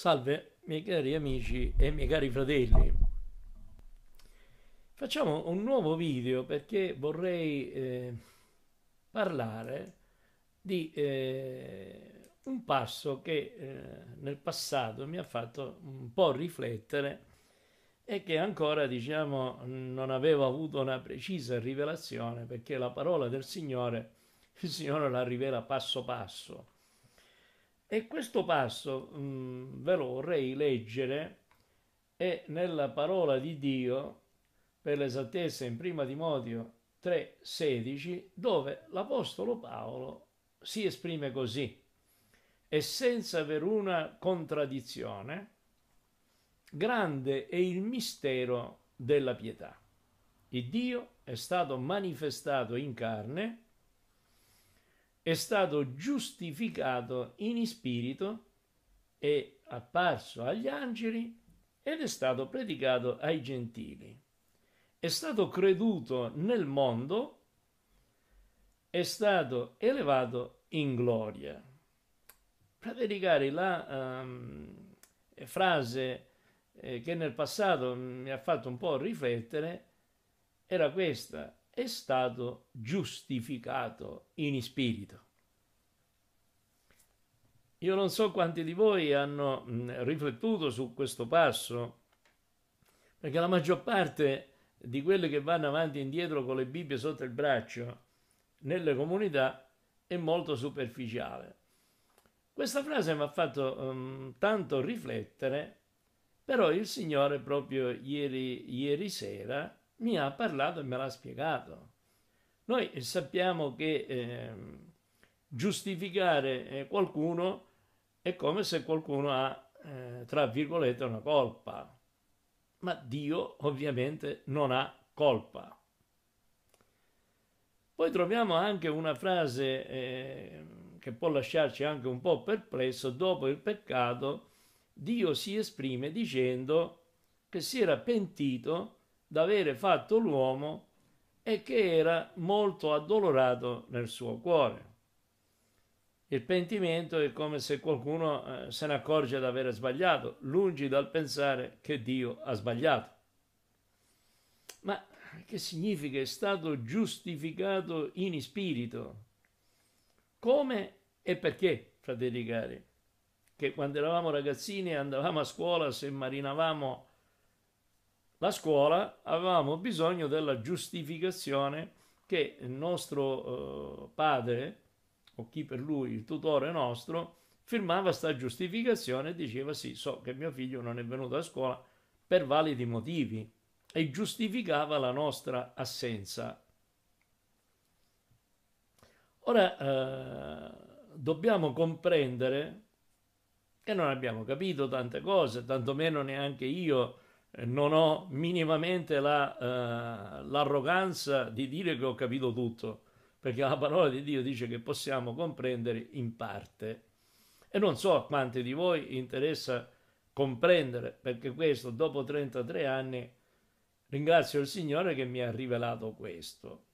Salve, miei cari amici e miei cari fratelli. Facciamo un nuovo video perché vorrei eh, parlare di eh, un passo che eh, nel passato mi ha fatto un po' riflettere e che ancora, diciamo, non avevo avuto una precisa rivelazione perché la parola del Signore, il Signore la rivela passo passo e questo passo mh, mm, ve lo vorrei leggere è nella parola di Dio, per l'esattezza in prima Timoteo 3,16, dove l'Apostolo Paolo si esprime così, e senza veruna contraddizione, grande è il mistero della pietà. Il Dio è stato manifestato in carne, è stato giustificato in spirito, è apparso agli angeli ed è stato predicato ai gentili. È stato creduto nel mondo, è stato elevato in gloria. Fratelli cari, la um, frase eh, che nel passato mi ha fatto un po' riflettere era questa, è stato giustificato in spirito. Io non so quanti di voi hanno mm, riflettuto su questo passo, perché la maggior parte di quelli che vanno avanti e indietro con le Bibbie sotto il braccio nelle comunità è molto superficiale. Questa frase mi ha fatto um, tanto riflettere, però il Signore proprio ieri, ieri sera mi ha parlato e me l'ha spiegato. Noi eh, sappiamo che ehm, eh, giustificare qualcuno è come se qualcuno ha, eh, tra virgolette, una colpa. Ma Dio ovviamente non ha colpa. Poi troviamo anche una frase ehm, che può lasciarci anche un po' perplesso, dopo il peccato Dio si esprime dicendo che si era pentito d'avere fatto l'uomo e che era molto addolorato nel suo cuore. Il pentimento è come se qualcuno eh, se ne accorge di aver sbagliato, lungi dal pensare che Dio ha sbagliato. Ma che significa è stato giustificato in spirito? Come e perché, fratelli cari? Che quando eravamo ragazzini andavamo a scuola, se marinavamo la scuola avevamo bisogno della giustificazione che il nostro eh, padre, o chi per lui il tutore nostro, firmava sta giustificazione e diceva sì, so che mio figlio non è venuto a scuola per validi motivi e giustificava la nostra assenza. Ora eh, dobbiamo comprendere che non abbiamo capito tante cose, tantomeno neanche io non ho minimamente la, uh, l'arroganza di dire che ho capito tutto, perché la parola di Dio dice che possiamo comprendere in parte. E non so a quanti di voi interessa comprendere, perché questo dopo 33 anni ringrazio il Signore che mi ha rivelato questo.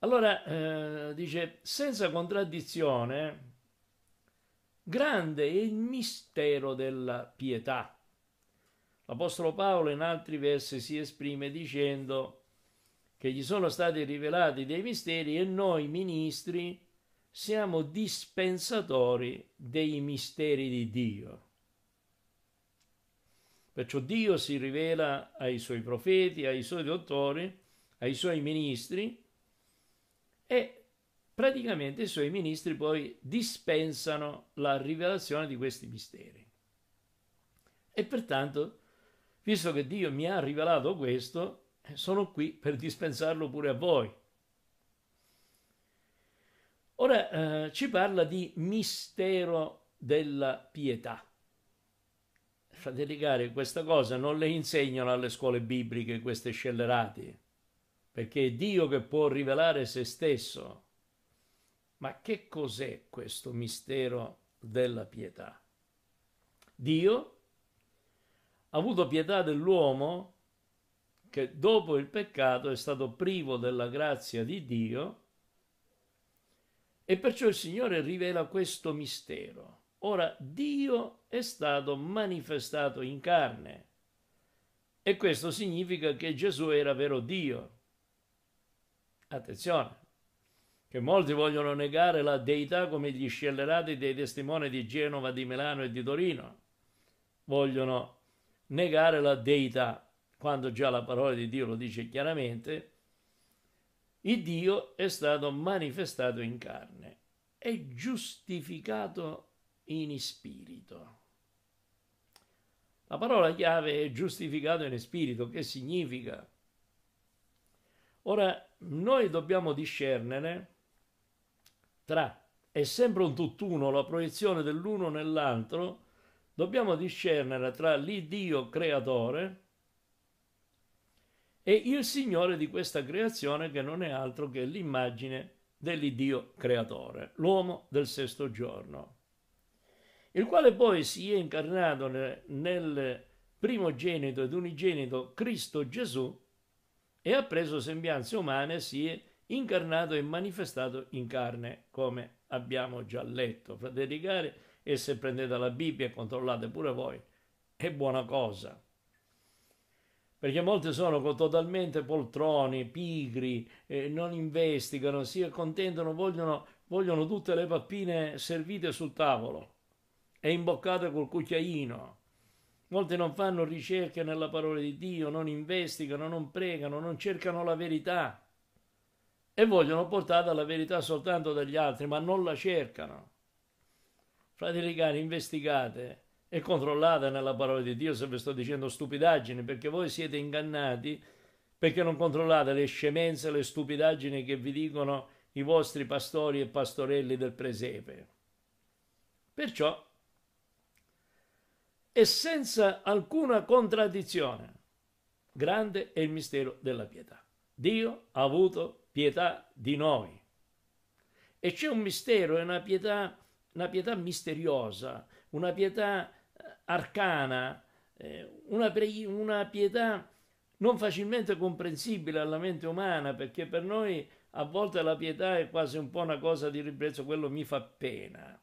Allora eh, dice, senza contraddizione, grande è il mistero della pietà. L'Apostolo Paolo in altri versi si esprime dicendo che gli sono stati rivelati dei misteri e noi ministri siamo dispensatori dei misteri di Dio. Perciò Dio si rivela ai suoi profeti, ai suoi dottori, ai suoi ministri e praticamente i suoi ministri poi dispensano la rivelazione di questi misteri. E pertanto visto che Dio mi ha rivelato questo, eh, sono qui per dispensarlo pure a voi. Ora eh, ci parla di mistero della pietà. Fratelli cari, questa cosa non le insegnano alle scuole bibliche queste scellerate, perché è Dio che può rivelare se stesso. Ma che cos'è questo mistero della pietà? Dio avuto pietà dell'uomo che dopo il peccato è stato privo della grazia di Dio e perciò il Signore rivela questo mistero. Ora Dio è stato manifestato in carne e questo significa che Gesù era vero Dio. Attenzione, che molti vogliono negare la deità come gli scellerati dei testimoni di Genova, di Milano e di Torino. Vogliono negare la deità, quando già la parola di Dio lo dice chiaramente, il Dio è stato manifestato in carne, è giustificato in spirito. La parola chiave è giustificato in spirito, che significa? Ora, noi dobbiamo discernere tra, è sempre un tutt'uno, la proiezione dell'uno nell'altro, dobbiamo discernere tra l'Iddio creatore e il Signore di questa creazione che non è altro che l'immagine dell'Iddio creatore, l'uomo del sesto giorno, il quale poi si è incarnato nel primogenito ed unigenito Cristo Gesù e ha preso sembianze umane e si è incarnato e manifestato in carne, come abbiamo già letto. Fratelli cari, e se prendete la Bibbia controllate pure voi, è buona cosa. Perché molti sono totalmente poltroni, pigri, eh, non investigano, si accontentano, vogliono, vogliono tutte le pappine servite sul tavolo e imboccate col cucchiaino. Molti non fanno ricerche nella parola di Dio, non investigano, non pregano, non cercano la verità e vogliono portare la verità soltanto dagli altri, ma non la cercano. Fratelli cari, investigate e controllate nella parola di Dio se vi sto dicendo stupidaggini, perché voi siete ingannati perché non controllate le scemenze, le stupidaggini che vi dicono i vostri pastori e pastorelli del presepe. Perciò e senza alcuna contraddizione. Grande è il mistero della pietà. Dio ha avuto pietà di noi. E c'è un mistero e una pietà una pietà misteriosa, una pietà eh, arcana, eh, una, pre- una pietà non facilmente comprensibile alla mente umana, perché per noi a volte la pietà è quasi un po' una cosa di ribrezzo, quello mi fa pena,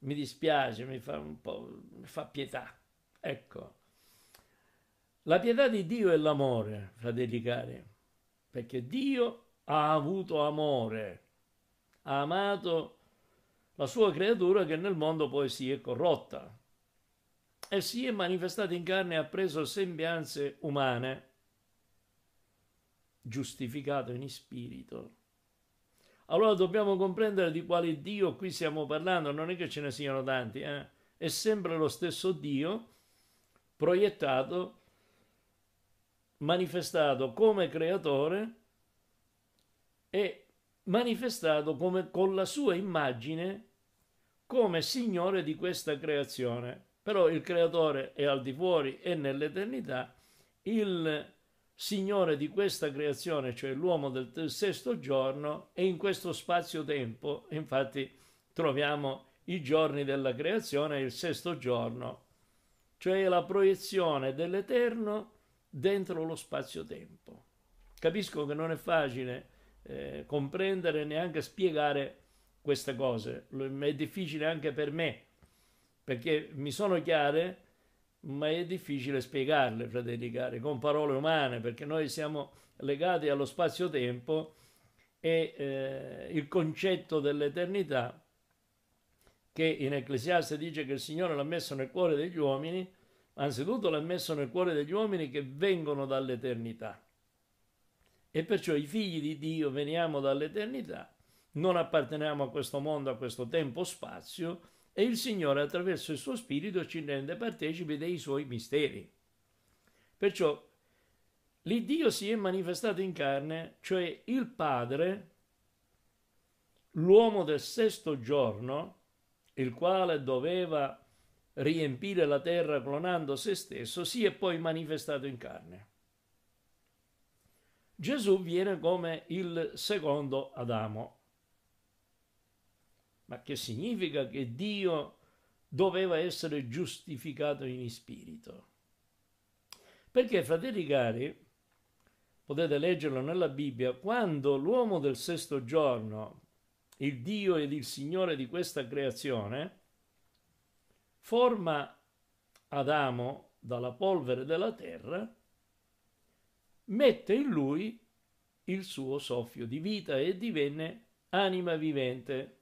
mi dispiace, mi fa un po', mi fa pietà. Ecco, la pietà di Dio è l'amore, fratelli cari, perché Dio ha avuto amore, ha amato la sua creatura che nel mondo poi si è corrotta e si è manifestata in carne e ha preso sembianze umane, giustificato in spirito. Allora dobbiamo comprendere di quale Dio qui stiamo parlando, non è che ce ne siano tanti, eh? è sempre lo stesso Dio proiettato, manifestato come creatore e manifestato come con la sua immagine come Signore di questa creazione. Però il Creatore è al di fuori e nell'eternità, il Signore di questa creazione, cioè l'uomo del, sesto giorno, è in questo spazio-tempo. Infatti troviamo i giorni della creazione e il sesto giorno, cioè la proiezione dell'eterno dentro lo spazio-tempo. Capisco che non è facile eh, comprendere neanche spiegare queste cose, è difficile anche per me, perché mi sono chiare, ma è difficile spiegarle, fratelli cari, con parole umane, perché noi siamo legati allo spazio-tempo e eh, il concetto dell'eternità che in Ecclesiaste dice che il Signore l'ha messo nel cuore degli uomini, anzitutto l'ha messo nel cuore degli uomini che vengono dall'eternità. E perciò i figli di Dio veniamo dall'eternità non apparteniamo a questo mondo, a questo tempo-spazio, e il Signore attraverso il suo Spirito ci rende partecipi dei suoi misteri. Perciò l'Iddio si è manifestato in carne, cioè il Padre, l'uomo del sesto giorno, il quale doveva riempire la terra clonando se stesso, si è poi manifestato in carne. Gesù viene come il secondo Adamo, ma che significa che Dio doveva essere giustificato in spirito. Perché, fratelli cari, potete leggerlo nella Bibbia, quando l'uomo del sesto giorno, il Dio ed il Signore di questa creazione, forma Adamo dalla polvere della terra, mette in lui il suo soffio di vita e divenne anima vivente.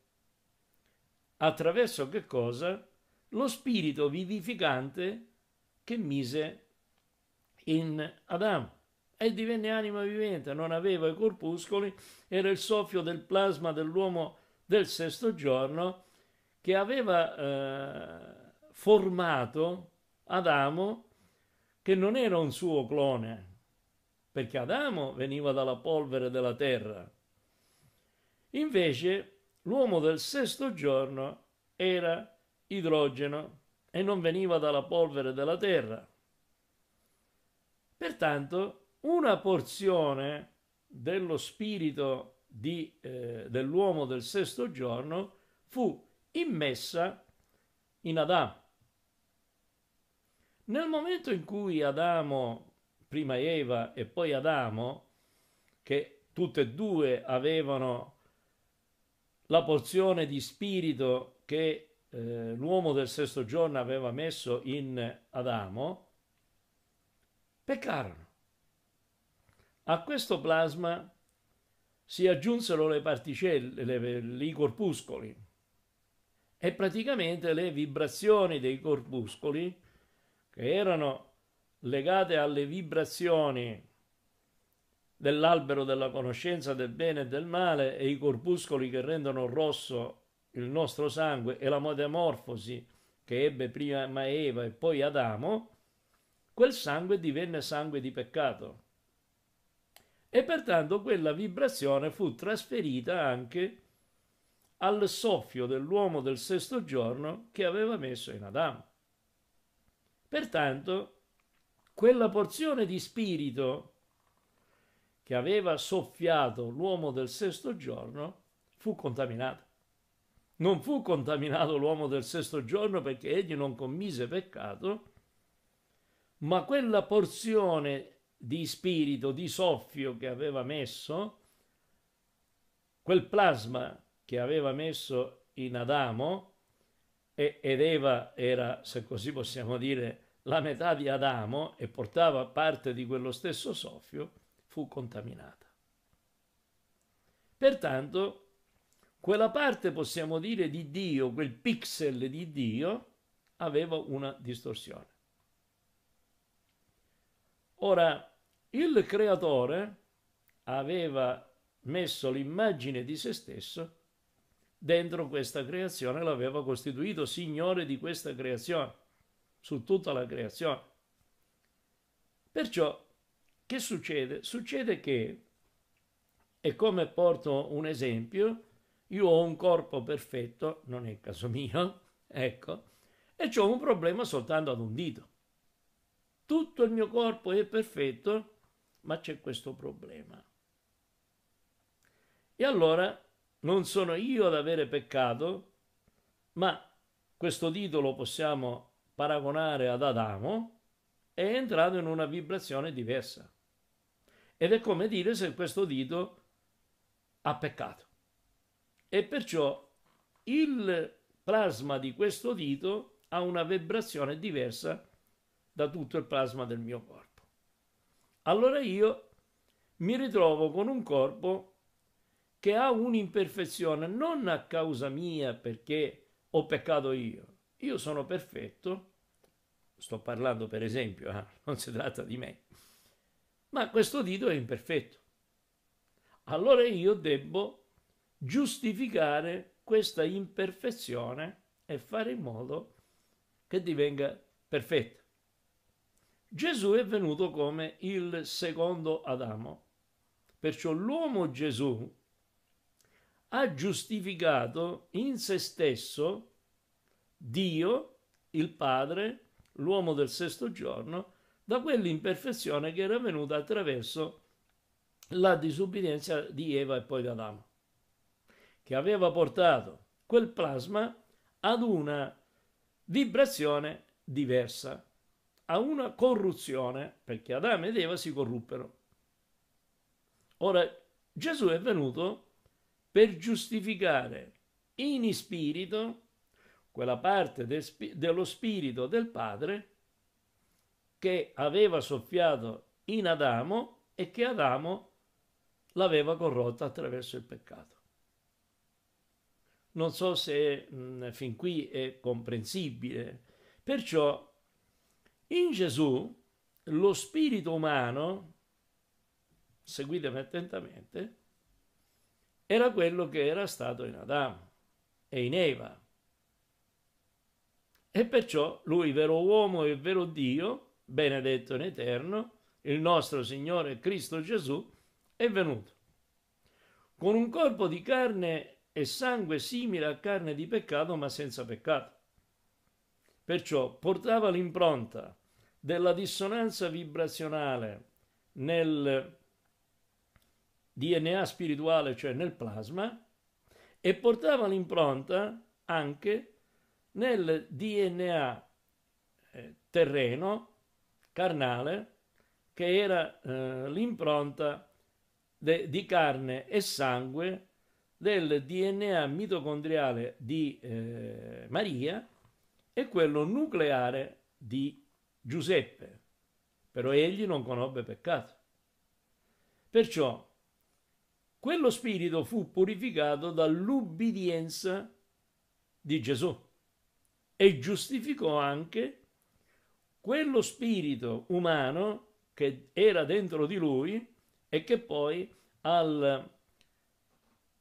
Attraverso che cosa? Lo spirito vivificante che mise in Adamo. E divenne anima vivente, non aveva i corpuscoli, era il soffio del plasma dell'uomo del sesto giorno che aveva eh, formato Adamo che non era un suo clone, perché Adamo veniva dalla polvere della terra. Invece L'uomo del sesto giorno era idrogeno e non veniva dalla polvere della terra. Pertanto, una porzione dello spirito di, eh, dell'uomo del sesto giorno fu immessa in Adamo. Nel momento in cui Adamo, prima Eva e poi Adamo, che tutte e due avevano la porzione di spirito che eh, l'uomo del sesto giorno aveva messo in Adamo, peccarono. A questo plasma si aggiunsero le particelle, le, le, i corpuscoli e praticamente le vibrazioni dei corpuscoli che erano legate alle vibrazioni dell'albero della conoscenza del bene e del male e i corpuscoli che rendono rosso il nostro sangue e la metamorfosi che ebbe prima Eva e poi Adamo, quel sangue divenne sangue di peccato. E pertanto quella vibrazione fu trasferita anche al soffio dell'uomo del sesto giorno che aveva messo in Adamo. Pertanto, quella porzione di spirito che aveva soffiato l'uomo del sesto giorno fu contaminato. Non fu contaminato l'uomo del sesto giorno perché egli non commise peccato, ma quella porzione di spirito, di soffio che aveva messo, quel plasma che aveva messo in Adamo, ed Eva era, se così possiamo dire, la metà di Adamo e portava parte di quello stesso soffio, fu contaminata. Pertanto, quella parte, possiamo dire, di Dio, quel pixel di Dio, aveva una distorsione. Ora, il creatore aveva messo l'immagine di se stesso dentro questa creazione, l'aveva costituito signore di questa creazione, su tutta la creazione. Perciò che succede? Succede che, e come porto un esempio, io ho un corpo perfetto, non è il caso mio, ecco, e ho un problema soltanto ad un dito. Tutto il mio corpo è perfetto, ma c'è questo problema. E allora non sono io ad avere peccato, ma questo dito lo possiamo paragonare ad Adamo, è entrato in una vibrazione diversa. Ed è come dire se questo dito ha peccato. E perciò il plasma di questo dito ha una vibrazione diversa da tutto il plasma del mio corpo. Allora io mi ritrovo con un corpo che ha un'imperfezione non a causa mia perché ho peccato io, io sono perfetto, sto parlando per esempio, eh? non si tratta di me, ma questo dito è imperfetto. Allora io debbo giustificare questa imperfezione e fare in modo che divenga perfetta. Gesù è venuto come il secondo Adamo, perciò l'uomo Gesù ha giustificato in se stesso Dio, il Padre, l'uomo del sesto giorno da quell'imperfezione che era venuta attraverso la disubbidienza di Eva e poi di Adamo, che aveva portato quel plasma ad una vibrazione diversa, a una corruzione, perché Adamo ed Eva si corruppero. Ora, Gesù è venuto per giustificare in spirito quella parte dello spirito del Padre che aveva soffiato in Adamo e che Adamo l'aveva corrotta attraverso il peccato. Non so se mh, mm, fin qui è comprensibile, perciò in Gesù lo spirito umano, seguitemi attentamente, era quello che era stato in Adamo e in Eva. E perciò lui, vero uomo e vero Dio, benedetto in eterno, il nostro Signore Cristo Gesù, è venuto. Con un corpo di carne e sangue simile a carne di peccato, ma senza peccato. Perciò portava l'impronta della dissonanza vibrazionale nel DNA spirituale, cioè nel plasma, e portava l'impronta anche nel DNA eh, terreno carnale che era eh, l'impronta de, di carne e sangue del DNA mitocondriale di eh, Maria e quello nucleare di Giuseppe, però egli non conobbe peccato. Perciò quello spirito fu purificato dall'ubbidienza di Gesù e giustificò anche quello spirito umano che era dentro di lui e che poi al,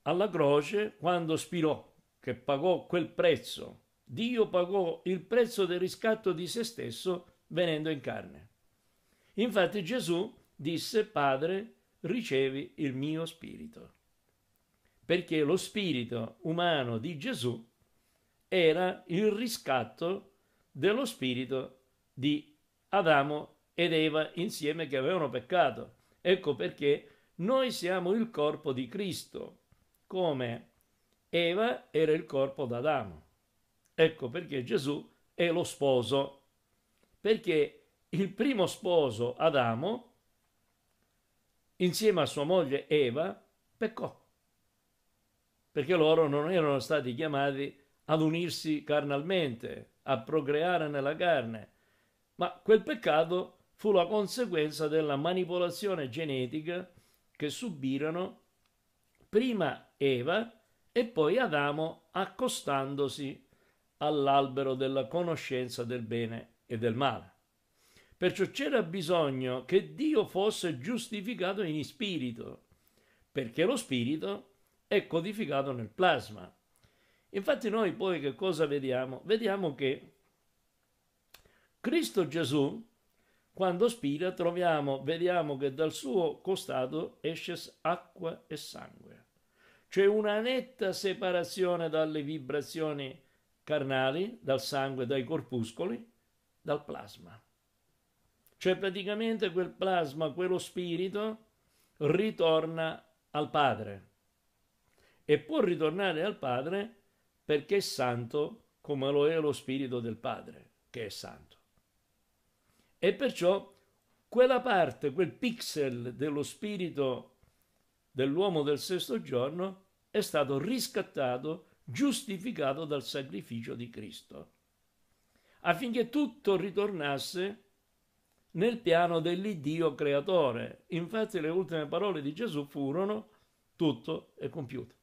alla croce, quando spirò, che pagò quel prezzo, Dio pagò il prezzo del riscatto di se stesso venendo in carne. Infatti Gesù disse, Padre, ricevi il mio spirito, perché lo spirito umano di Gesù era il riscatto dello spirito di Adamo ed Eva insieme che avevano peccato. Ecco perché noi siamo il corpo di Cristo, come Eva era il corpo d'Adamo. Ecco perché Gesù è lo sposo, perché il primo sposo Adamo, insieme a sua moglie Eva, peccò, perché loro non erano stati chiamati ad unirsi carnalmente, a procreare nella carne, ma quel peccato fu la conseguenza della manipolazione genetica che subirono prima Eva e poi Adamo accostandosi all'albero della conoscenza del bene e del male. Perciò c'era bisogno che Dio fosse giustificato in spirito, perché lo spirito è codificato nel plasma. Infatti noi poi che cosa vediamo? Vediamo che Cristo Gesù, quando spira, troviamo, vediamo che dal suo costato esce acqua e sangue. C'è una netta separazione dalle vibrazioni carnali, dal sangue, dai corpuscoli, dal plasma. Cioè praticamente quel plasma, quello spirito, ritorna al Padre. E può ritornare al Padre perché è santo come lo è lo spirito del Padre, che è santo. E perciò quella parte, quel pixel dello spirito dell'uomo del sesto giorno è stato riscattato, giustificato dal sacrificio di Cristo, affinché tutto ritornasse nel piano dell'Iddio creatore. Infatti le ultime parole di Gesù furono tutto è compiuto.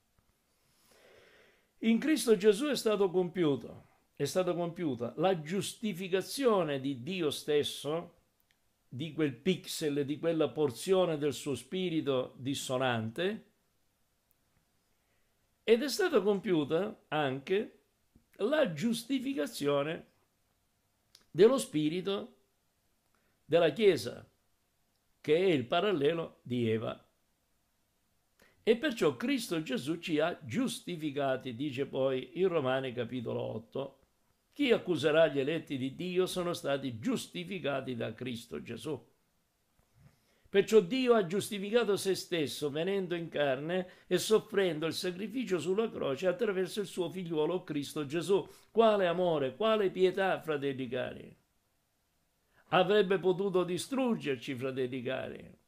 In Cristo Gesù è stato compiuto è stata compiuta la giustificazione di Dio stesso, di quel pixel, di quella porzione del suo spirito dissonante, ed è stata compiuta anche la giustificazione dello spirito della Chiesa, che è il parallelo di Eva. E perciò Cristo Gesù ci ha giustificati, dice poi in Romani capitolo 8, chi accuserà gli eletti di Dio sono stati giustificati da Cristo Gesù. Perciò Dio ha giustificato se stesso venendo in carne e soffrendo il sacrificio sulla croce attraverso il suo figliuolo Cristo Gesù. Quale amore, quale pietà, fratelli cari. Avrebbe potuto distruggerci, fratelli cari.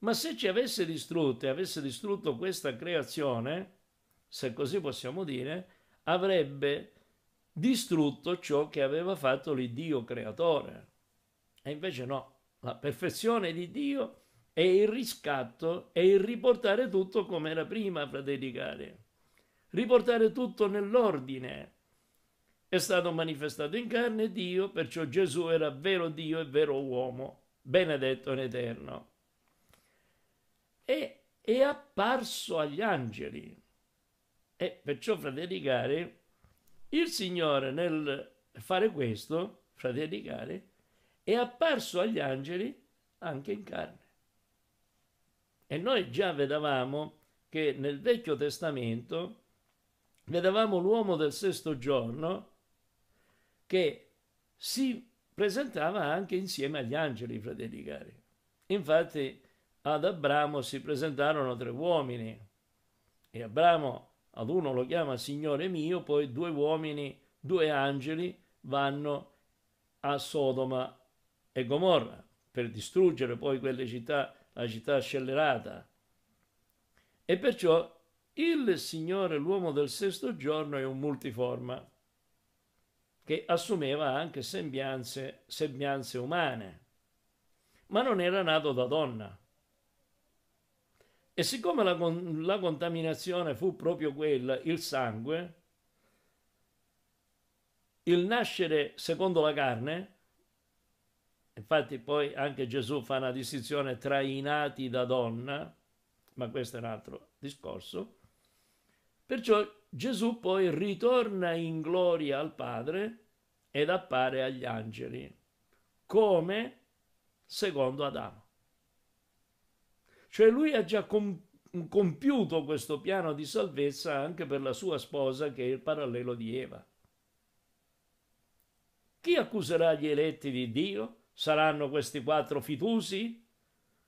Ma se ci avesse distrutto e avesse distrutto questa creazione, se così possiamo dire, avrebbe distrutto ciò che aveva fatto l'Iddio creatore. E invece no, la perfezione di Dio è il riscatto, è il riportare tutto come era prima, fratelli cari. Riportare tutto nell'ordine. È stato manifestato in carne Dio, perciò Gesù era vero Dio e vero uomo, benedetto in eterno. E è apparso agli angeli. E perciò, fratelli cari, il Signore nel fare questo, fratelli cari, è apparso agli angeli anche in carne. E noi già vedevamo che nel Vecchio Testamento vedevamo l'uomo del sesto giorno che si presentava anche insieme agli angeli, fratelli cari. Infatti ad Abramo si presentarono tre uomini e Abramo ad uno lo chiama Signore mio, poi due uomini, due angeli vanno a Sodoma e Gomorra per distruggere poi quelle città, la città scellerata. E perciò il Signore, l'uomo del sesto giorno, è un multiforma che assumeva anche sembianze, sembianze umane, ma non era nato da donna. E siccome la, la contaminazione fu proprio quella, il sangue, il nascere secondo la carne, infatti poi anche Gesù fa una distinzione tra i nati da donna, ma questo è un altro discorso, perciò Gesù poi ritorna in gloria al Padre ed appare agli angeli, come secondo Adamo. Cioè lui ha già compiuto questo piano di salvezza anche per la sua sposa che è il parallelo di Eva. Chi accuserà gli eletti di Dio? Saranno questi quattro fitusi?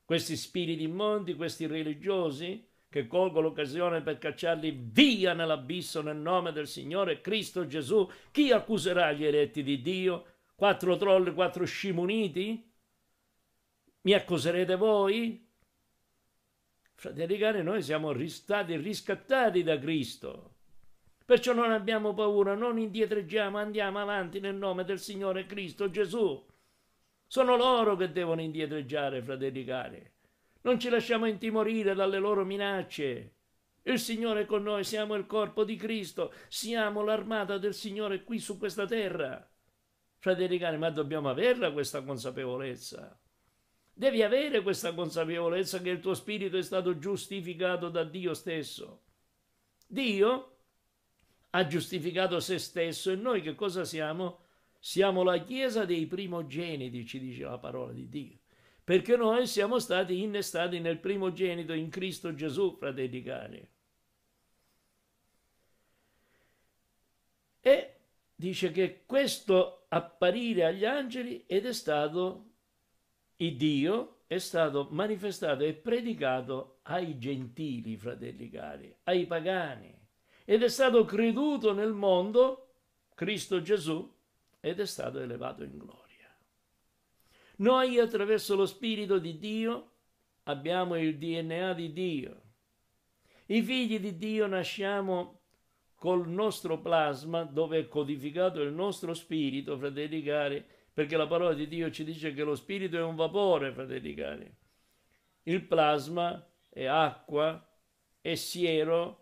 Questi spiriti immondi, questi religiosi che colgo l'occasione per cacciarli via nell'abisso nel nome del Signore Cristo Gesù? Chi accuserà gli eletti di Dio? Quattro troll, quattro scimuniti? Mi accuserete voi? Fratelli cari, noi siamo stati riscattati da Cristo. Perciò non abbiamo paura, non indietreggiamo, andiamo avanti nel nome del Signore Cristo Gesù. Sono loro che devono indietreggiare, fratelli cari. Non ci lasciamo intimorire dalle loro minacce. Il Signore è con noi, siamo il corpo di Cristo, siamo l'armata del Signore qui su questa terra. Fratelli cari, ma dobbiamo averla questa consapevolezza. Devi avere questa consapevolezza che il tuo spirito è stato giustificato da Dio stesso. Dio ha giustificato se stesso e noi che cosa siamo? Siamo la Chiesa dei primogeniti, ci dice la parola di Dio, perché noi siamo stati innestati nel primogenito in Cristo Gesù, fratelli cari. E dice che questo apparire agli angeli ed è stato il Dio è stato manifestato e predicato ai gentili, fratelli cari, ai pagani, ed è stato creduto nel mondo, Cristo Gesù, ed è stato elevato in gloria. Noi attraverso lo Spirito di Dio abbiamo il DNA di Dio. I figli di Dio nasciamo col nostro plasma dove è codificato il nostro spirito, fratelli cari, perché la parola di Dio ci dice che lo spirito è un vapore, fratelli cari. Il plasma è acqua, è siero,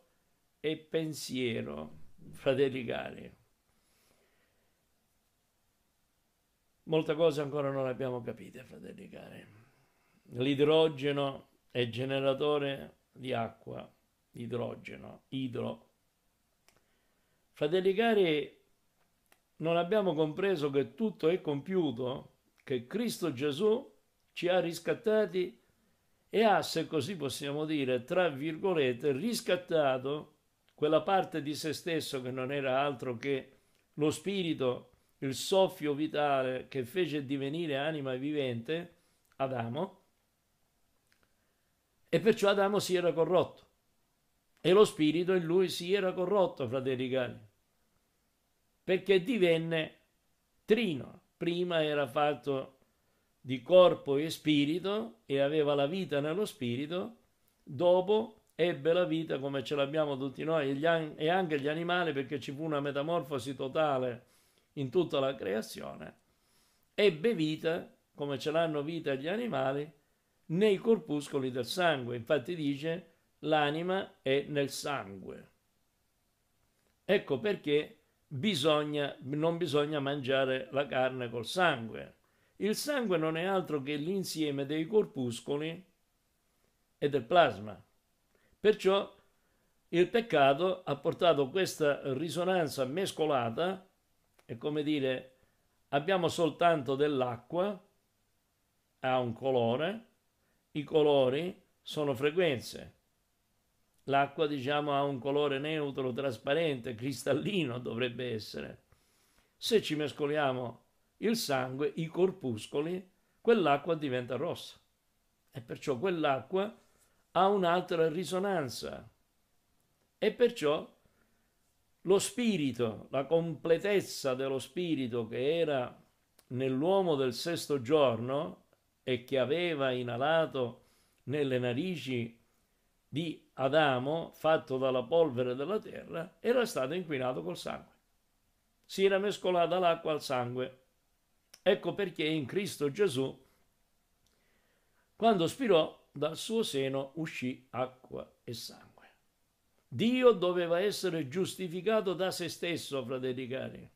e pensiero, fratelli cari. Molte cose ancora non le abbiamo capite, fratelli cari. L'idrogeno è generatore di acqua, idrogeno, idro. Fratelli cari, non abbiamo compreso che tutto è compiuto, che Cristo Gesù ci ha riscattati e ha, se così possiamo dire, tra virgolette, riscattato quella parte di se stesso che non era altro che lo spirito, il soffio vitale che fece divenire anima vivente Adamo, e perciò Adamo si era corrotto e lo spirito in lui si era corrotto, fratelli cari perché divenne trino. Prima era fatto di corpo e spirito e aveva la vita nello spirito, dopo ebbe la vita come ce l'abbiamo tutti noi e anche gli animali perché ci fu una metamorfosi totale in tutta la creazione, ebbe vita come ce l'hanno vita gli animali nei corpuscoli del sangue. Infatti dice l'anima è nel sangue. Ecco perché bisogna, non bisogna mangiare la carne col sangue. Il sangue non è altro che l'insieme dei corpuscoli e del plasma. Perciò il peccato ha portato questa risonanza mescolata, è come dire abbiamo soltanto dell'acqua, ha un colore, i colori sono frequenze L'acqua, diciamo, ha un colore neutro, trasparente, cristallino dovrebbe essere. Se ci mescoliamo il sangue, i corpuscoli, quell'acqua diventa rossa. E perciò quell'acqua ha un'altra risonanza. E perciò lo spirito, la completezza dello spirito che era nell'uomo del sesto giorno e che aveva inalato nelle narici di Adamo, fatto dalla polvere della terra, era stato inquinato col sangue. Si era mescolata l'acqua al sangue. Ecco perché in Cristo Gesù, quando spirò, dal suo seno uscì acqua e sangue. Dio doveva essere giustificato da se stesso, fratelli cari.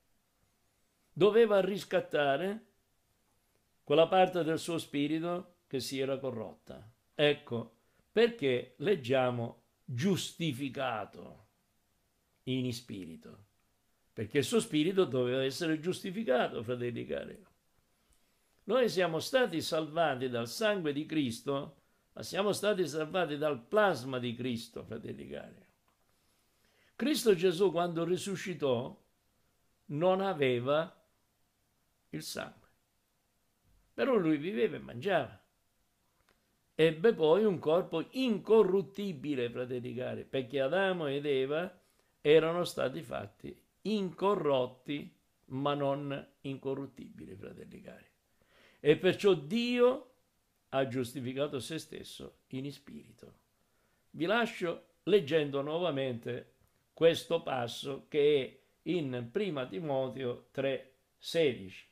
Doveva riscattare quella parte del suo spirito che si era corrotta. Ecco, perché leggiamo giustificato in spirito, perché il suo spirito doveva essere giustificato, fratelli cari. Noi siamo stati salvati dal sangue di Cristo, ma siamo stati salvati dal plasma di Cristo, fratelli cari. Cristo Gesù quando risuscitò non aveva il sangue, però lui viveva e mangiava ebbe poi un corpo incorruttibile, fratelli cari, perché Adamo ed Eva erano stati fatti incorrotti, ma non incorruttibili, fratelli cari. E perciò Dio ha giustificato se stesso in spirito. Vi lascio leggendo nuovamente questo passo che è in 1 Timoteo 3:16.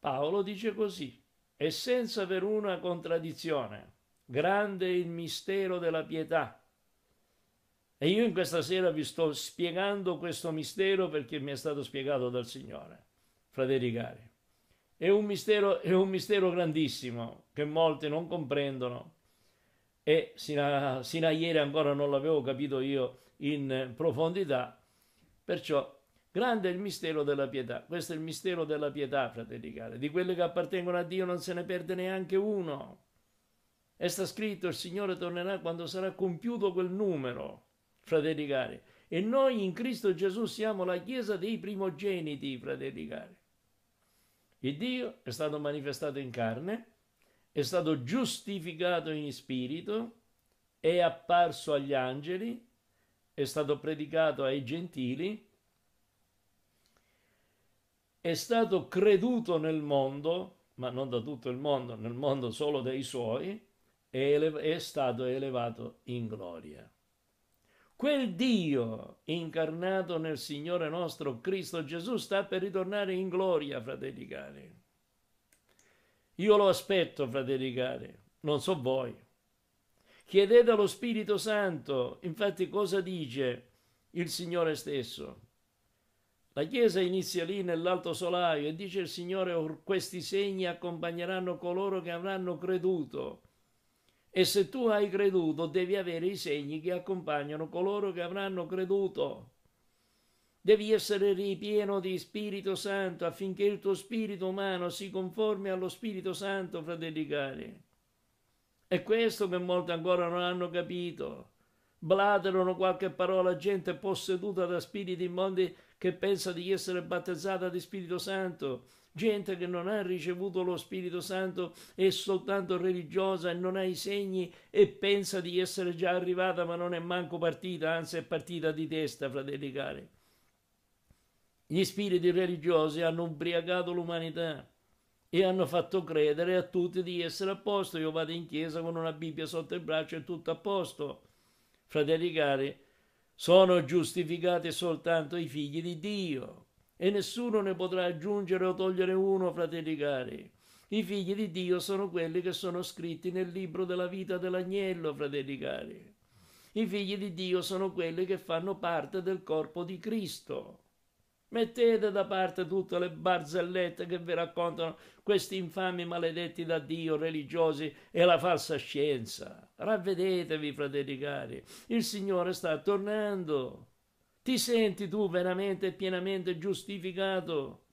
Paolo dice così: e senza veruna contraddizione. Grande il mistero della pietà. E io in questa sera vi sto spiegando questo mistero perché mi è stato spiegato dal Signore, fratelli cari. È un mistero, è un mistero grandissimo che molti non comprendono e sino a, sino a ieri ancora non l'avevo capito io in profondità, perciò Grande è il mistero della pietà. Questo è il mistero della pietà, fratelli cari. Di quelli che appartengono a Dio non se ne perde neanche uno. E sta scritto: il Signore tornerà quando sarà compiuto quel numero, fratelli cari. E noi in Cristo Gesù siamo la Chiesa dei primogeniti, fratelli cari. Il Dio è stato manifestato in carne, è stato giustificato in spirito, è apparso agli angeli, è stato predicato ai gentili è stato creduto nel mondo, ma non da tutto il mondo, nel mondo solo dei suoi, è, stato elevato in gloria. Quel Dio incarnato nel Signore nostro Cristo Gesù sta per ritornare in gloria, fratelli cari. Io lo aspetto, fratelli cari, non so voi. Chiedete allo Spirito Santo, infatti cosa dice il Signore stesso? La Chiesa inizia lì nell'alto solaio e dice il Signore, questi segni accompagneranno coloro che avranno creduto. E se tu hai creduto devi avere i segni che accompagnano coloro che avranno creduto. Devi essere ripieno di Spirito Santo affinché il tuo spirito umano si conformi allo Spirito Santo, fratelli cari. È questo che molti ancora non hanno capito. Blaterano qualche parola a gente posseduta da spiriti immondi che pensa di essere battezzata di Spirito Santo, gente che non ha ricevuto lo Spirito Santo, è soltanto religiosa e non ha i segni e pensa di essere già arrivata ma non è manco partita, anzi è partita di testa, fratelli cari. Gli spiriti religiosi hanno ubriacato l'umanità e hanno fatto credere a tutti di essere a posto. Io vado in chiesa con una Bibbia sotto il braccio e tutto a posto. Fratelli cari, sono giustificati soltanto i figli di Dio e nessuno ne potrà aggiungere o togliere uno, fratelli cari. I figli di Dio sono quelli che sono scritti nel libro della vita dell'agnello, fratelli cari. I figli di Dio sono quelli che fanno parte del corpo di Cristo. Mettete da parte tutte le barzellette che vi raccontano questi infami maledetti da Dio, religiosi e la falsa scienza. Ravvedetevi, fratelli cari, il Signore sta tornando. Ti senti tu veramente e pienamente giustificato?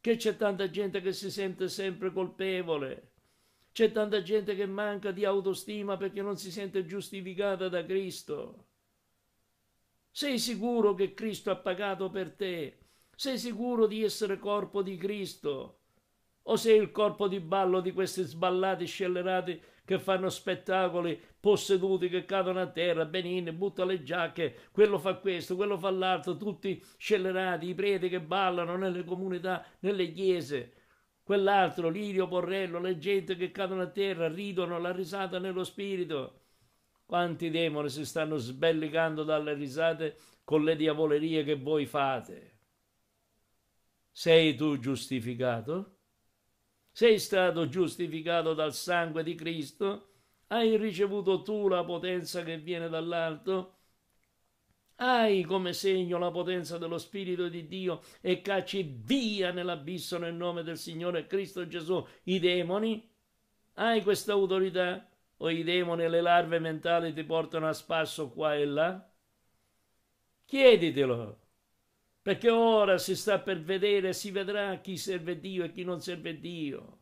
Che c'è tanta gente che si sente sempre colpevole. C'è tanta gente che manca di autostima perché non si sente giustificata da Cristo. Sei sicuro che Cristo ha pagato per te? Sei sicuro di essere corpo di Cristo? O sei il corpo di ballo di questi sballati scellerati che fanno spettacoli, posseduti che cadono a terra, benine, butta le giacche, quello fa questo, quello fa l'altro, tutti scellerati, i preti che ballano nelle comunità, nelle chiese, quell'altro, Lirio Porrello, le gente che cadono a terra, ridono la risata nello spirito. Quanti demoni si stanno sbellicando dalle risate con le diavolerie che voi fate. Sei tu giustificato? Sei stato giustificato dal sangue di Cristo? Hai ricevuto tu la potenza che viene dall'alto? Hai come segno la potenza dello Spirito di Dio e cacci via nell'abisso nel nome del Signore Cristo Gesù i demoni? Hai questa autorità? o i demoni e le larve mentali ti portano a spasso qua e là? Chieditelo, perché ora si sta per vedere, si vedrà chi serve Dio e chi non serve Dio.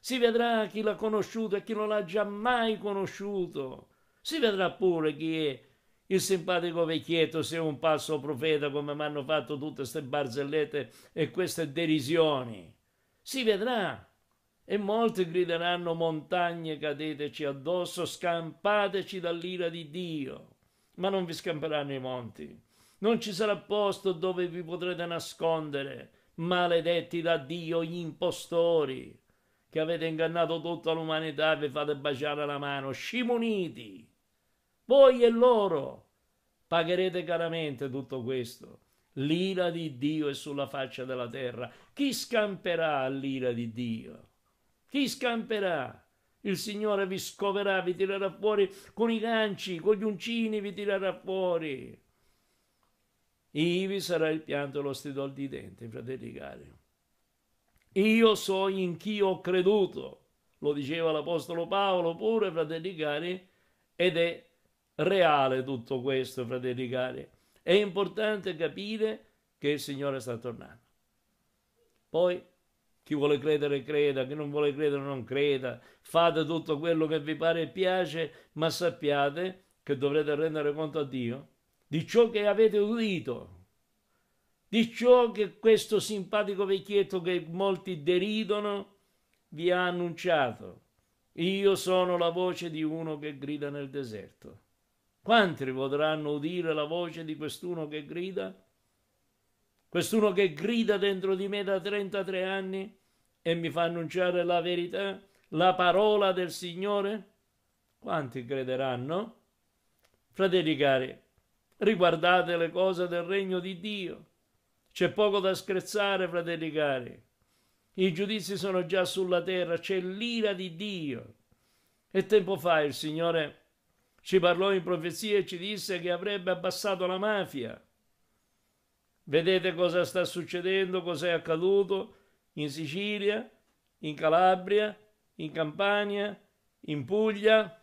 Si vedrà chi l'ha conosciuto e chi non l'ha già mai conosciuto. Si vedrà pure chi è il simpatico vecchietto se è un passo profeta come mi hanno fatto tutte queste barzellette e queste derisioni. Si vedrà. E molti grideranno montagne cadeteci addosso, scampateci dall'ira di Dio. Ma non vi scamperanno i monti. Non ci sarà posto dove vi potrete nascondere, maledetti da Dio gli impostori, che avete ingannato tutta l'umanità e vi fate baciare la mano, scimuniti. Voi e loro pagherete caramente tutto questo. L'ira di Dio è sulla faccia della terra. Chi scamperà l'ira di Dio? Chi scamperà? Il Signore vi scoverà, vi tirerà fuori con i ganci, con gli uncini vi tirerà fuori. Ivi sarà il pianto e lo stridol di dente, fratelli cari. Io so in chi ho creduto, lo diceva l'Apostolo Paolo pure, fratelli cari, ed è reale tutto questo, fratelli cari. È importante capire che il Signore sta tornando. Poi chi vuole credere creda, chi non vuole credere non creda. Fate tutto quello che vi pare e piace, ma sappiate che dovrete rendere conto a Dio di ciò che avete udito, di ciò che questo simpatico vecchietto che molti deridono vi ha annunciato. Io sono la voce di uno che grida nel deserto. Quanti potranno udire la voce di quest'uno che grida? quest'uno che grida dentro di me da 33 anni e mi fa annunciare la verità, la parola del Signore? Quanti crederanno? Fratelli cari, riguardate le cose del regno di Dio. C'è poco da scherzare, fratelli cari. I giudizi sono già sulla terra, c'è l'ira di Dio. E tempo fa il Signore ci parlò in profezia e ci disse che avrebbe abbassato la mafia. Vedete cosa sta succedendo, cos'è accaduto in Sicilia, in Calabria, in Campania, in Puglia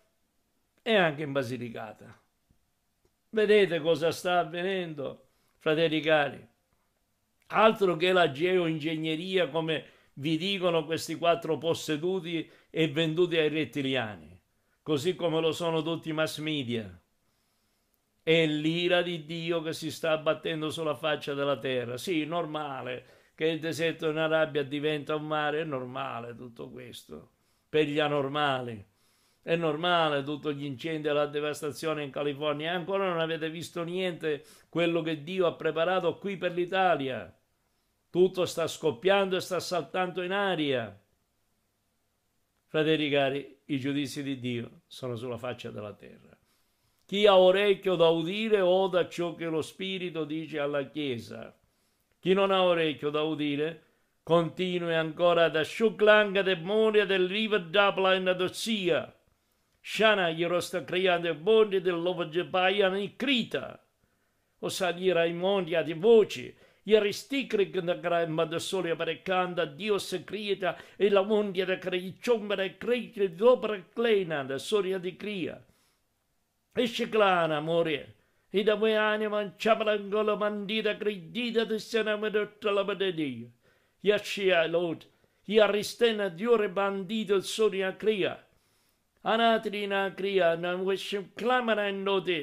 e anche in Basilicata. Vedete cosa sta avvenendo, fratelli cari. Altro che la geoingegneria come vi dicono questi quattro posseduti e venduti ai rettiliani, così come lo sono tutti i mass media. È l'ira di Dio che si sta abbattendo sulla faccia della terra. Sì, normale che il deserto in Arabia diventa un mare, è normale tutto questo. Per gli anormali. È normale tutto gli incendi e la devastazione in California. Ancora non avete visto niente quello che Dio ha preparato qui per l'Italia. Tutto sta scoppiando e sta saltando in aria. Fratelli cari, i giudizi di Dio sono sulla faccia della terra. Chi ha orecchio da udire, oda ciò che lo Spirito dice alla Chiesa. Chi non ha orecchio da udire, continui ancora ad asciuglanga de moria del river d'Apla in Adozia. Shana glielo sta creando bondi dell'Ovagebaia in Crita. O salire ai mondi di voci, ieri sticri che da ma da sole americana, Dio se crita e la mondia da creicciomera e creicci d'opera clena da soria di cria. E da anima, Ишеклана море. И домой аниман чамрангола мандира кредида ты сена медоттала бадедия. Яшия лод. И аристена дюре бандидо сурия крия. Anatrina cria non weshim clamara in note.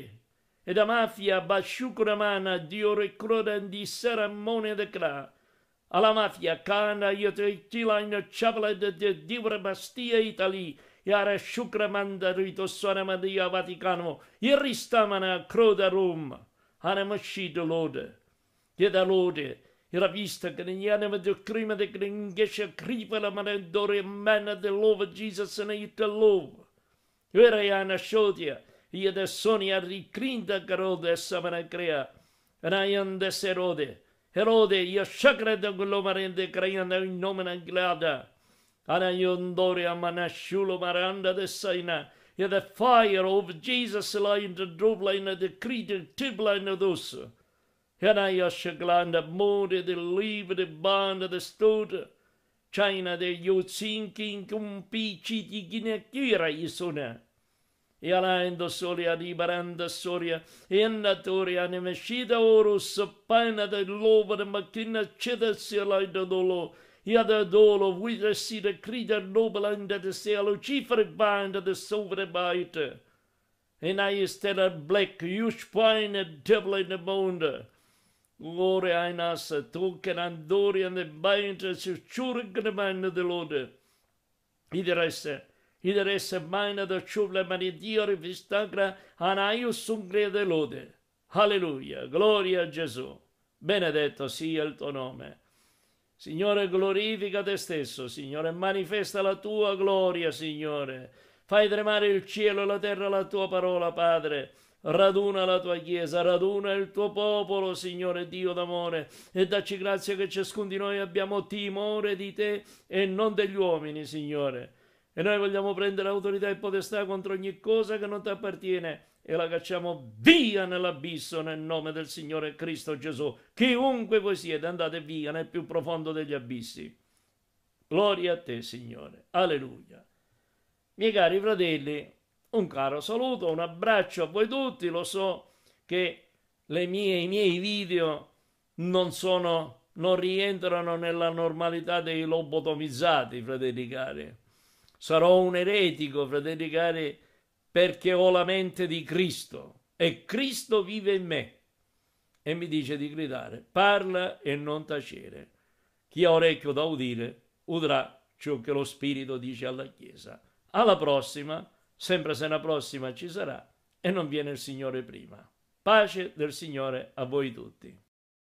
E da mafia basciucramana diore crodan di saramone de cra. Alla mafia cana io te tila in ciavola di divra bastia itali. iar shukramanda ruito soramadiya vaticano irristamana croda rum hanamashi dolode yeda lode era vista che negli anima del crime de gringesha crivala manendore mena de love Jesus ne ita love era yana shodia iede sonia ricrinda garode samana crea Rayande serode, Herode, io sacre de glomarende creando in nomina glada. Ana Anayondore amanashulo maranda desaina. Yeah, the fire of Jesus line the drovlaina the creed tiblaina dosa. Hanayashaglanda mode the leave the band of the stoda. China de Yotsinkin compici di Ginekira Isuna. E alaendo soria di baranda soria, e annatoria ne mescida orus, paina de loba de macchina ceda si alaendo dolo, The other door of which I see the creature noble under the sea, Lucifer bind the sovereign and I stand a black, huge pine, a in the mound. Glory in us, token and dory and the bind, su churgen man the Lord. Either I say, either I say, mine the chuvle mani dio rivistagra, and I usungre de lode. Alleluia, gloria a Gesù. Benedetto sia il tuo nome Signore, glorifica te stesso, Signore, manifesta la tua gloria, Signore. Fai tremare il cielo e la terra la tua parola, Padre. Raduna la tua Chiesa, raduna il tuo popolo, Signore Dio d'amore, e dacci grazia che ciascuno di noi abbiamo timore di te e non degli uomini, Signore. E noi vogliamo prendere autorità e potestà contro ogni cosa che non ti appartiene e la cacciamo via nell'abisso nel nome del Signore Cristo Gesù. Chiunque voi siete, andate via nel più profondo degli abissi. Gloria a te, Signore. Alleluia. Miei cari fratelli, un caro saluto, un abbraccio a voi tutti. Lo so che mie, i miei video non, sono, non rientrano nella normalità dei lobotomizzati, fratelli cari. Sarò un eretico, fratelli cari, perché ho la mente di Cristo e Cristo vive in me. E mi dice di gridare, parla e non tacere. Chi ha orecchio da udire, udrà ciò che lo Spirito dice alla Chiesa. Alla prossima, sempre se una prossima ci sarà, e non viene il Signore prima. Pace del Signore a voi tutti.